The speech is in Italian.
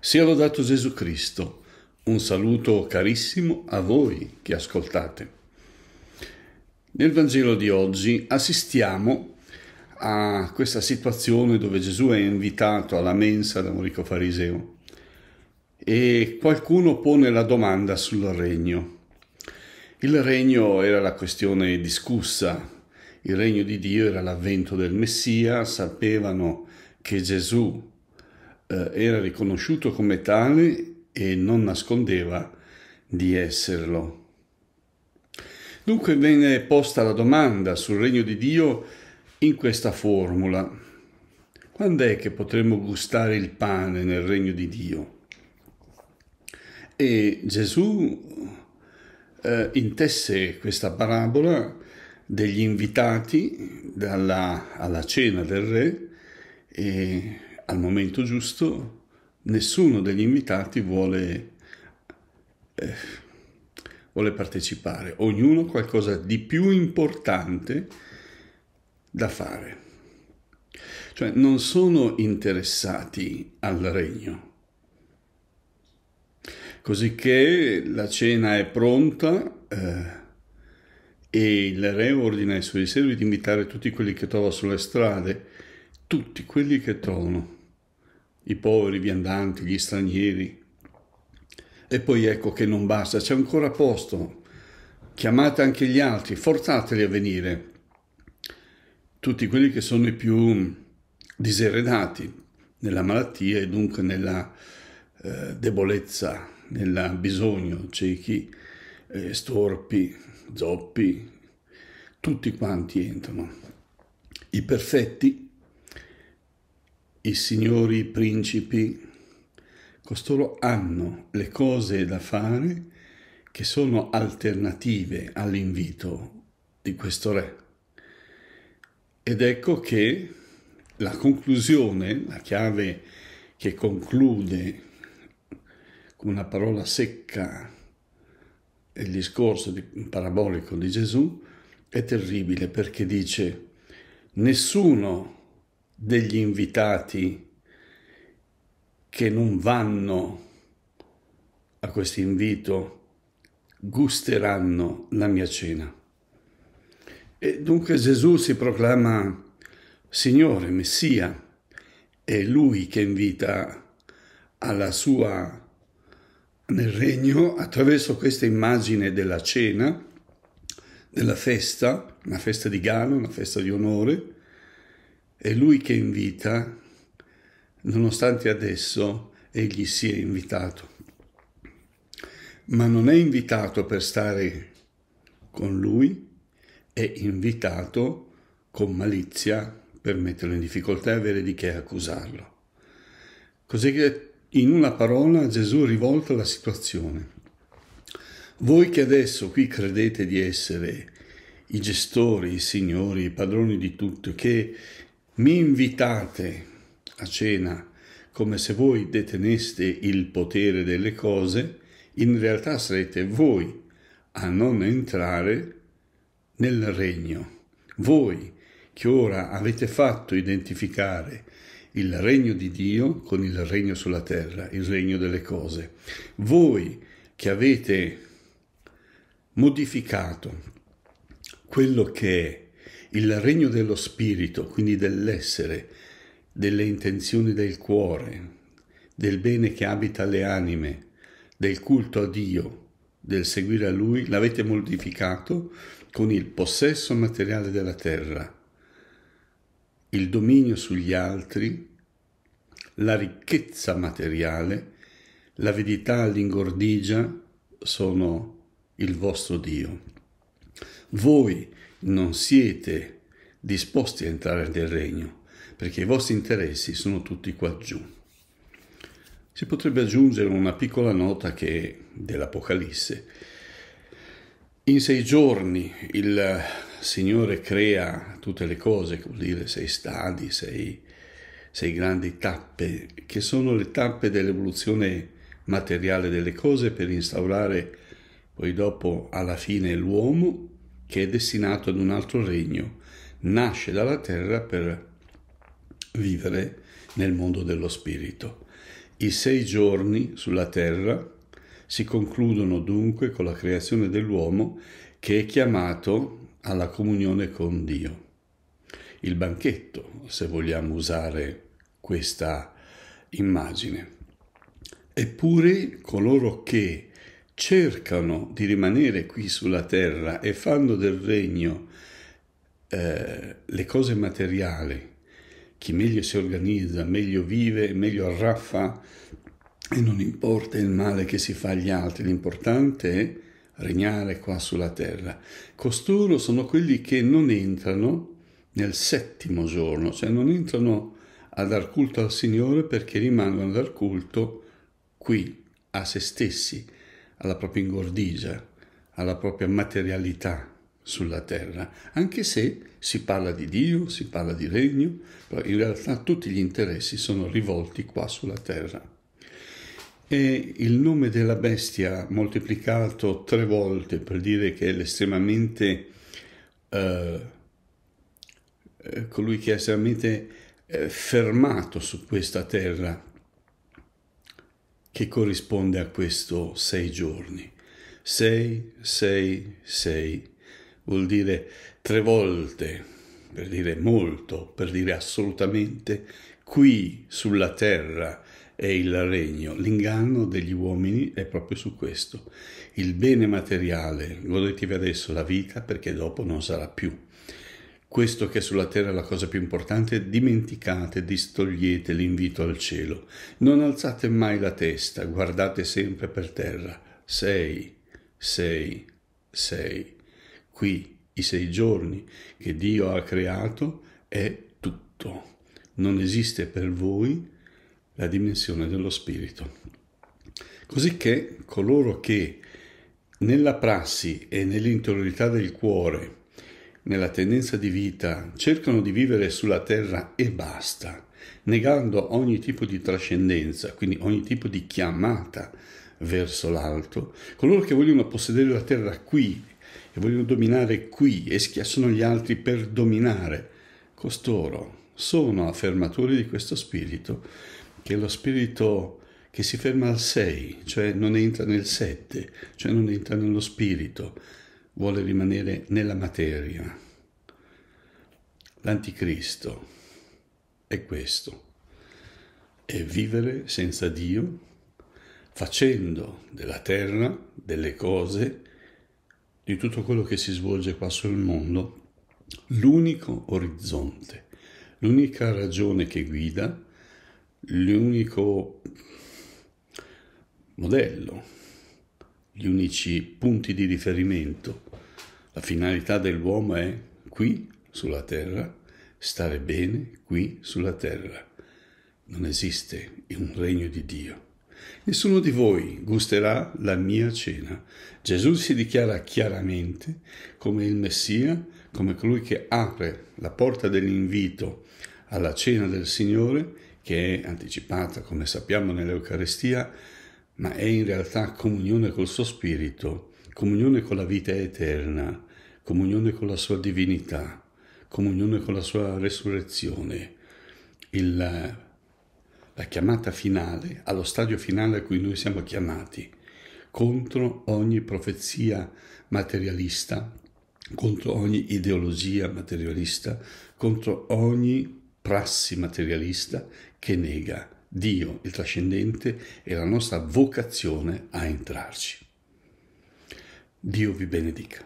Sia lodato Gesù Cristo. Un saluto carissimo a voi che ascoltate. Nel Vangelo di oggi assistiamo a questa situazione dove Gesù è invitato alla mensa da un ricco fariseo e qualcuno pone la domanda sul regno. Il regno era la questione discussa, il regno di Dio era l'avvento del Messia, sapevano che Gesù eh, era riconosciuto come tale e non nascondeva di esserlo. Dunque venne posta la domanda sul regno di Dio in questa formula. Quando è che potremmo gustare il pane nel regno di Dio? E Gesù eh, intesse questa parabola degli invitati dalla, alla cena del re e al momento giusto nessuno degli invitati vuole, eh, vuole partecipare, ognuno ha qualcosa di più importante da fare. Cioè non sono interessati al regno. Cosicché la cena è pronta eh, e il re ordina ai suoi servi di invitare tutti quelli che trova sulle strade, tutti quelli che trovano i poveri viandanti, gli stranieri. E poi ecco che non basta, c'è ancora posto. Chiamate anche gli altri, forzateli a venire. Tutti quelli che sono i più diseredati nella malattia e dunque nella eh, debolezza, nel bisogno, ciechi, eh, storpi, zoppi, tutti quanti entrano. I perfetti i signori i principi, costoro hanno le cose da fare che sono alternative all'invito di questo re. Ed ecco che la conclusione, la chiave che conclude con una parola secca il discorso di, parabolico di Gesù, è terribile perché dice nessuno degli invitati che non vanno a questo invito gusteranno la mia cena. E dunque Gesù si proclama Signore, Messia, è Lui che invita alla sua nel regno attraverso questa immagine della cena, della festa, una festa di gala, una festa di onore, è lui che invita, nonostante adesso egli sia invitato. Ma non è invitato per stare con lui, è invitato con malizia per metterlo in difficoltà e avere di che accusarlo. Così che in una parola Gesù rivolta la situazione. Voi che adesso qui credete di essere i gestori, i signori, i padroni di tutto, che mi invitate a cena come se voi deteneste il potere delle cose, in realtà sarete voi a non entrare nel regno. Voi che ora avete fatto identificare il regno di Dio con il regno sulla terra, il regno delle cose. Voi che avete modificato quello che è il regno dello spirito, quindi dell'essere, delle intenzioni del cuore, del bene che abita le anime, del culto a Dio, del seguire a Lui, l'avete modificato con il possesso materiale della terra, il dominio sugli altri, la ricchezza materiale, l'avidità, l'ingordigia sono il vostro Dio. Voi non siete disposti a entrare nel regno, perché i vostri interessi sono tutti qua giù. Si potrebbe aggiungere una piccola nota che dell'Apocalisse. In sei giorni il Signore crea tutte le cose, vuol dire sei stadi, sei, sei grandi tappe, che sono le tappe dell'evoluzione materiale delle cose per instaurare poi dopo alla fine l'uomo che è destinato ad un altro regno, nasce dalla terra per vivere nel mondo dello spirito. I sei giorni sulla terra si concludono dunque con la creazione dell'uomo che è chiamato alla comunione con Dio. Il banchetto, se vogliamo usare questa immagine. Eppure coloro che cercano di rimanere qui sulla terra e fanno del regno eh, le cose materiali, chi meglio si organizza, meglio vive, meglio arraffa e non importa il male che si fa agli altri, l'importante è regnare qua sulla terra. Costoro sono quelli che non entrano nel settimo giorno, cioè non entrano a dar culto al Signore perché rimangono a dar culto qui, a se stessi, alla propria ingordigia, alla propria materialità sulla terra, anche se si parla di Dio, si parla di regno, però in realtà tutti gli interessi sono rivolti qua sulla terra. E il nome della bestia moltiplicato tre volte per dire che è l'estremamente eh, eh colui che è estremamente eh, fermato su questa terra che corrisponde a questo sei giorni. Sei, sei, sei vuol dire tre volte, per dire molto, per dire assolutamente, qui sulla terra è il regno. L'inganno degli uomini è proprio su questo. Il bene materiale, godetevi adesso la vita perché dopo non sarà più. Questo che è sulla terra è la cosa più importante, dimenticate, distogliete l'invito al cielo. Non alzate mai la testa, guardate sempre per terra. Sei, sei, sei. Qui i sei giorni che Dio ha creato è tutto. Non esiste per voi la dimensione dello spirito. Cosicché coloro che nella prassi e nell'interiorità del cuore nella tendenza di vita cercano di vivere sulla terra e basta, negando ogni tipo di trascendenza, quindi ogni tipo di chiamata verso l'alto, coloro che vogliono possedere la terra qui e vogliono dominare qui e schiacciano gli altri per dominare, costoro sono affermatori di questo spirito, che è lo spirito che si ferma al 6, cioè non entra nel 7, cioè non entra nello spirito, vuole rimanere nella materia. L'anticristo è questo, è vivere senza Dio, facendo della terra, delle cose, di tutto quello che si svolge qua sul mondo, l'unico orizzonte, l'unica ragione che guida, l'unico modello gli unici punti di riferimento. La finalità dell'uomo è qui sulla terra, stare bene qui sulla terra. Non esiste un regno di Dio. Nessuno di voi gusterà la mia cena. Gesù si dichiara chiaramente come il Messia, come colui che apre la porta dell'invito alla cena del Signore, che è anticipata, come sappiamo, nell'Eucarestia, ma è in realtà comunione col suo spirito, comunione con la vita eterna, comunione con la sua divinità, comunione con la sua resurrezione. Il, la chiamata finale, allo stadio finale a cui noi siamo chiamati, contro ogni profezia materialista, contro ogni ideologia materialista, contro ogni prassi materialista che nega Dio, il trascendente, e la nostra vocazione a entrarci. Dio vi benedica.